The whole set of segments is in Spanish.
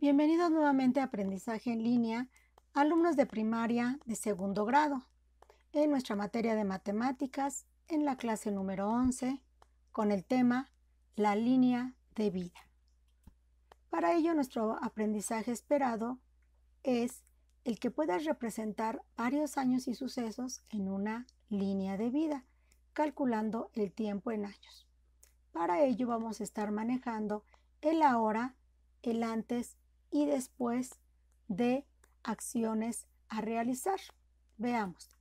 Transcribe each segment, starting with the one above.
Bienvenidos nuevamente a Aprendizaje en línea, alumnos de primaria de segundo grado, en nuestra materia de matemáticas, en la clase número 11, con el tema La línea de vida. Para ello, nuestro aprendizaje esperado es el que puedas representar varios años y sucesos en una línea de vida, calculando el tiempo en años. Para ello vamos a estar manejando el ahora, el antes y después de acciones a realizar. Veamos.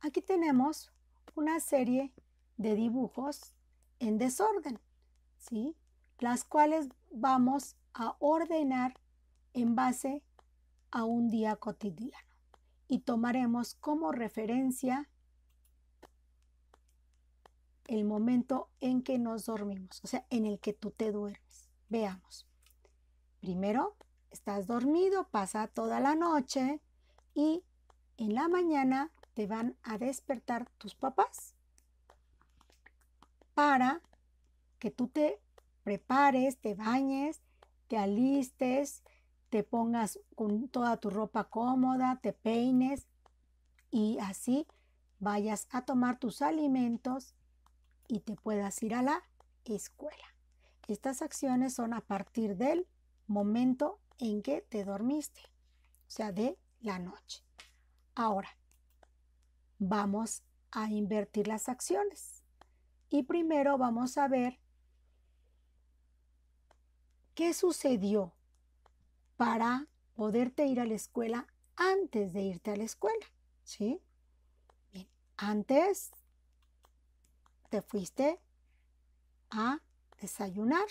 Aquí tenemos una serie de dibujos en desorden, ¿sí? Las cuales vamos a ordenar en base a un día cotidiano y tomaremos como referencia el momento en que nos dormimos, o sea, en el que tú te duermes. Veamos. Primero, estás dormido, pasa toda la noche y en la mañana te van a despertar tus papás para que tú te prepares, te bañes, te alistes, te pongas con toda tu ropa cómoda, te peines y así vayas a tomar tus alimentos y te puedas ir a la escuela. Estas acciones son a partir del momento en que te dormiste, o sea, de la noche. Ahora, vamos a invertir las acciones. Y primero vamos a ver qué sucedió para poderte ir a la escuela antes de irte a la escuela, ¿sí? antes te fuiste a desayunar,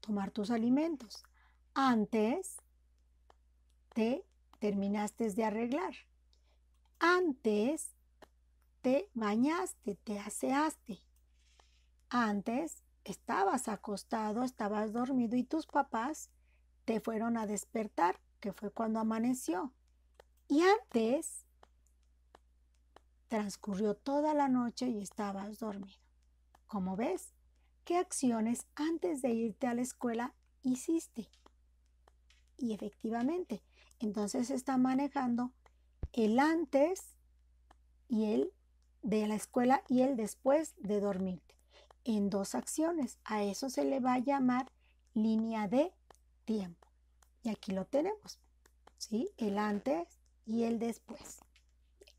tomar tus alimentos antes te terminaste de arreglar. Antes te bañaste, te aseaste. Antes estabas acostado, estabas dormido y tus papás te fueron a despertar, que fue cuando amaneció. Y antes transcurrió toda la noche y estabas dormido. ¿Cómo ves, ¿qué acciones antes de irte a la escuela hiciste? y efectivamente, entonces se está manejando el antes y el de la escuela y el después de dormir en dos acciones. A eso se le va a llamar línea de tiempo. Y aquí lo tenemos, ¿sí? El antes y el después.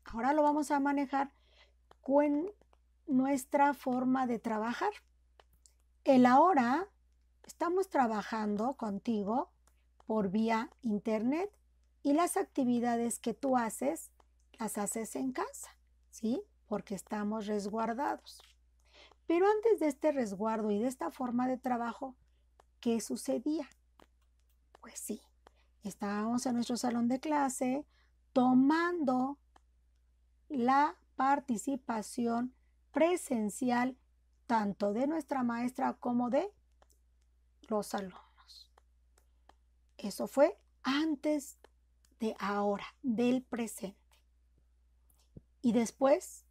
Ahora lo vamos a manejar con nuestra forma de trabajar. El ahora, estamos trabajando contigo por vía internet y las actividades que tú haces las haces en casa, ¿sí? Porque estamos resguardados. Pero antes de este resguardo y de esta forma de trabajo, ¿qué sucedía? Pues sí, estábamos en nuestro salón de clase tomando la participación presencial tanto de nuestra maestra como de los alumnos. Eso fue antes de ahora, del presente. Y después,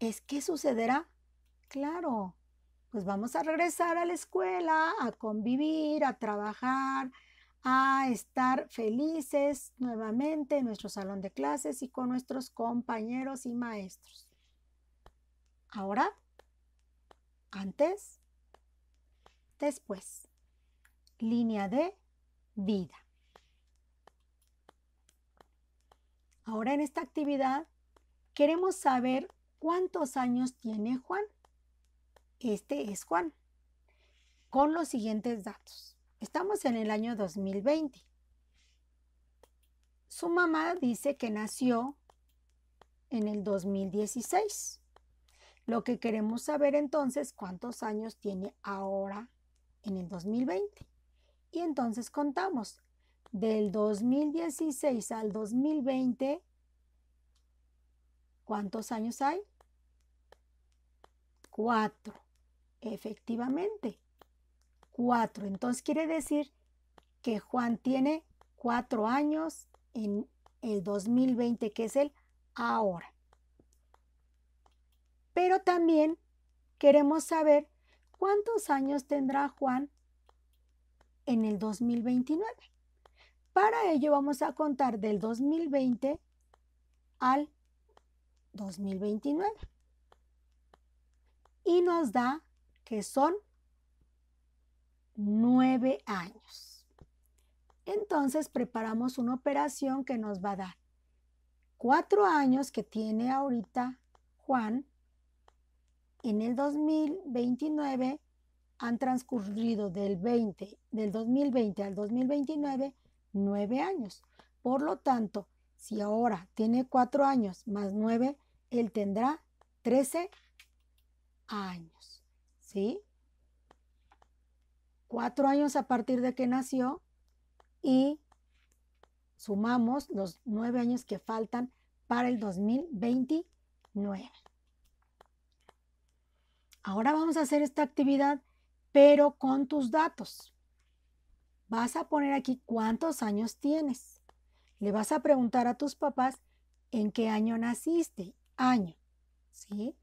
¿es qué sucederá? Claro, pues vamos a regresar a la escuela, a convivir, a trabajar, a estar felices nuevamente en nuestro salón de clases y con nuestros compañeros y maestros. Ahora, antes, después. Línea de vida. Ahora en esta actividad queremos saber cuántos años tiene Juan. Este es Juan, con los siguientes datos. Estamos en el año 2020. Su mamá dice que nació en el 2016. Lo que queremos saber entonces, ¿cuántos años tiene ahora en el 2020? Y entonces contamos del 2016 al 2020, ¿cuántos años hay? Cuatro, efectivamente, cuatro. Entonces quiere decir que Juan tiene cuatro años en el 2020, que es el ahora. Pero también queremos saber cuántos años tendrá Juan en el 2029. Para ello vamos a contar del 2020 al 2029. Y nos da que son nueve años. Entonces preparamos una operación que nos va a dar cuatro años que tiene ahorita Juan en el 2029 han transcurrido del, 20, del 2020 al 2029 nueve años. Por lo tanto, si ahora tiene cuatro años más nueve, él tendrá 13 años. ¿Sí? Cuatro años a partir de que nació y sumamos los nueve años que faltan para el 2029. Ahora vamos a hacer esta actividad pero con tus datos. Vas a poner aquí cuántos años tienes. Le vas a preguntar a tus papás en qué año naciste, año, ¿sí?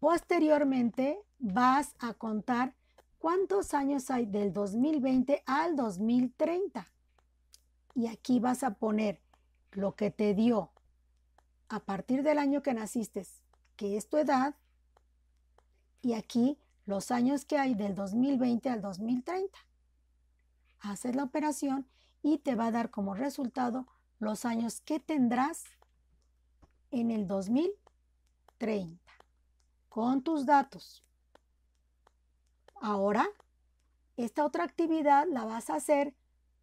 Posteriormente vas a contar cuántos años hay del 2020 al 2030. Y aquí vas a poner lo que te dio a partir del año que naciste, que es tu edad. Y aquí los años que hay del 2020 al 2030. Haces la operación y te va a dar como resultado los años que tendrás en el 2030 con tus datos. Ahora, esta otra actividad la vas a hacer,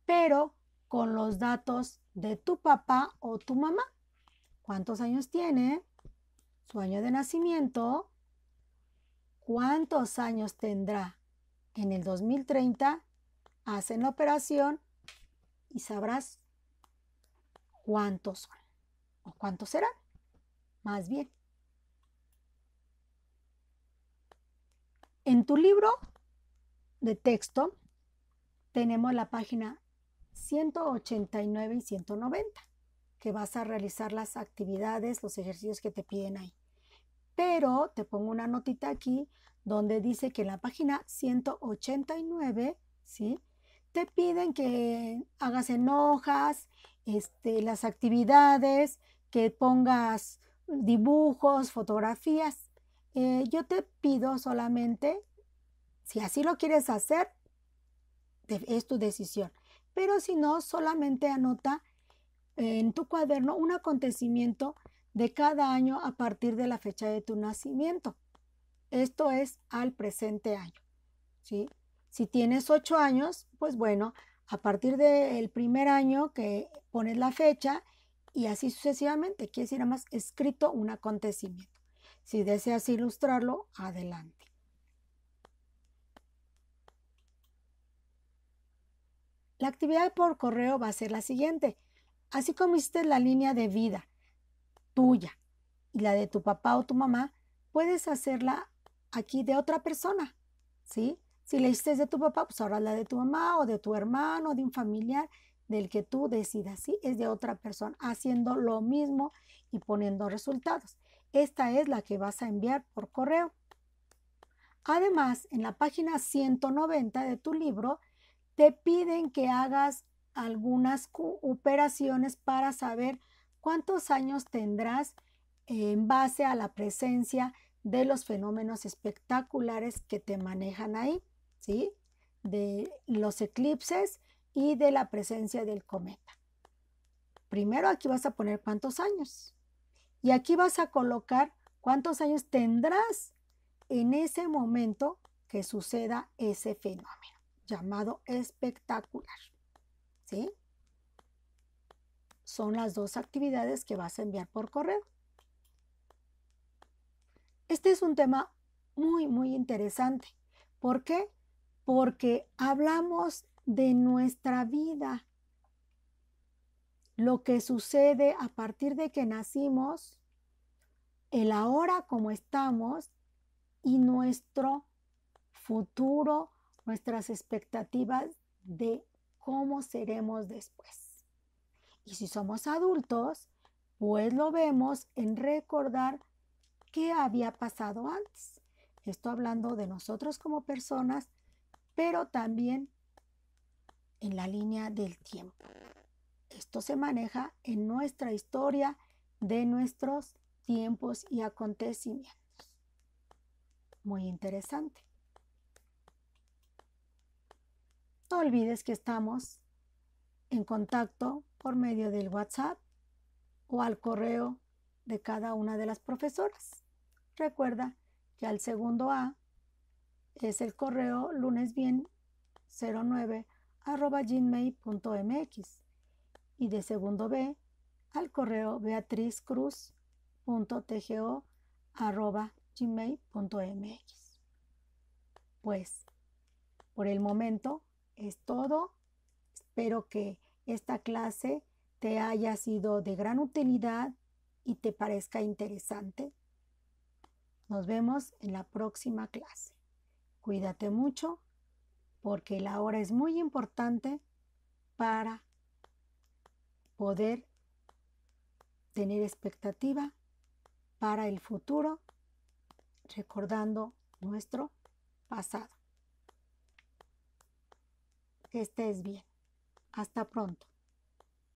pero con los datos de tu papá o tu mamá. ¿Cuántos años tiene? Su año de nacimiento, cuántos años tendrá. En el 2030 hacen la operación y sabrás cuántos son o cuántos serán, más bien. En tu libro de texto tenemos la página 189 y 190, que vas a realizar las actividades, los ejercicios que te piden ahí pero te pongo una notita aquí donde dice que en la página 189, ¿sí? Te piden que hagas en hojas, este, las actividades, que pongas dibujos, fotografías. Eh, yo te pido solamente, si así lo quieres hacer, es tu decisión. Pero si no, solamente anota en tu cuaderno un acontecimiento de cada año a partir de la fecha de tu nacimiento. Esto es al presente año. Si tienes ocho años, pues bueno, a partir del primer año que pones la fecha y así sucesivamente, quiere decir más escrito un acontecimiento. Si deseas ilustrarlo, adelante. La actividad por correo va a ser la siguiente. Así como hiciste la línea de vida tuya y la de tu papá o tu mamá, puedes hacerla aquí de otra persona, ¿sí? Si la hiciste de tu papá, pues ahora la de tu mamá o de tu hermano, o de un familiar, del que tú decidas, ¿sí? Es de otra persona, haciendo lo mismo y poniendo resultados. Esta es la que vas a enviar por correo. Además, en la página 190 de tu libro, te piden que hagas algunas operaciones para saber ¿Cuántos años tendrás eh, en base a la presencia de los fenómenos espectaculares que te manejan ahí? ¿Sí? De los eclipses y de la presencia del cometa. Primero aquí vas a poner cuántos años. Y aquí vas a colocar cuántos años tendrás en ese momento que suceda ese fenómeno llamado espectacular. ¿Sí? Son las dos actividades que vas a enviar por correo. Este es un tema muy, muy interesante. ¿Por qué? Porque hablamos de nuestra vida, lo que sucede a partir de que nacimos, el ahora como estamos y nuestro futuro, nuestras expectativas de cómo seremos después. Y si somos adultos, pues lo vemos en recordar qué había pasado antes. Esto hablando de nosotros como personas, pero también en la línea del tiempo. Esto se maneja en nuestra historia de nuestros tiempos y acontecimientos. Muy interesante. No olvides que estamos en contacto por medio del WhatsApp o al correo de cada una de las profesoras. Recuerda que al segundo A es el correo lunesbien09 arroba gmail.mx y de segundo B al correo beatrizcruz.tgo arroba gmail.mx. Pues, por el momento es todo Espero que esta clase te haya sido de gran utilidad y te parezca interesante. Nos vemos en la próxima clase. Cuídate mucho porque la hora es muy importante para poder tener expectativa para el futuro recordando nuestro pasado. Que estés bien. Hasta pronto.